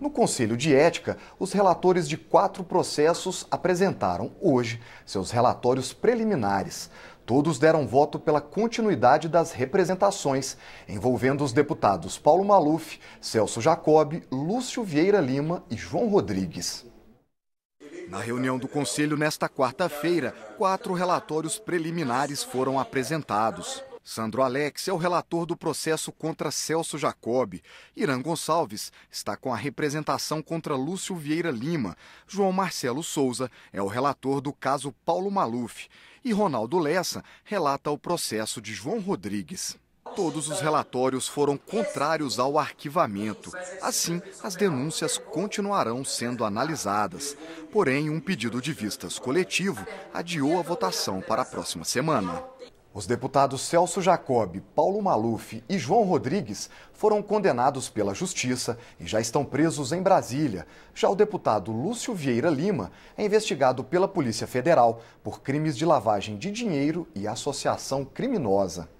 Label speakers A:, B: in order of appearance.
A: No Conselho de Ética, os relatores de quatro processos apresentaram hoje seus relatórios preliminares. Todos deram voto pela continuidade das representações, envolvendo os deputados Paulo Maluf, Celso Jacob, Lúcio Vieira Lima e João Rodrigues. Na reunião do Conselho nesta quarta-feira, quatro relatórios preliminares foram apresentados. Sandro Alex é o relator do processo contra Celso Jacob. Irã Gonçalves está com a representação contra Lúcio Vieira Lima. João Marcelo Souza é o relator do caso Paulo Maluf. E Ronaldo Lessa relata o processo de João Rodrigues. Todos os relatórios foram contrários ao arquivamento. Assim, as denúncias continuarão sendo analisadas. Porém, um pedido de vistas coletivo adiou a votação para a próxima semana. Os deputados Celso Jacob, Paulo Maluf e João Rodrigues foram condenados pela Justiça e já estão presos em Brasília. Já o deputado Lúcio Vieira Lima é investigado pela Polícia Federal por crimes de lavagem de dinheiro e associação criminosa.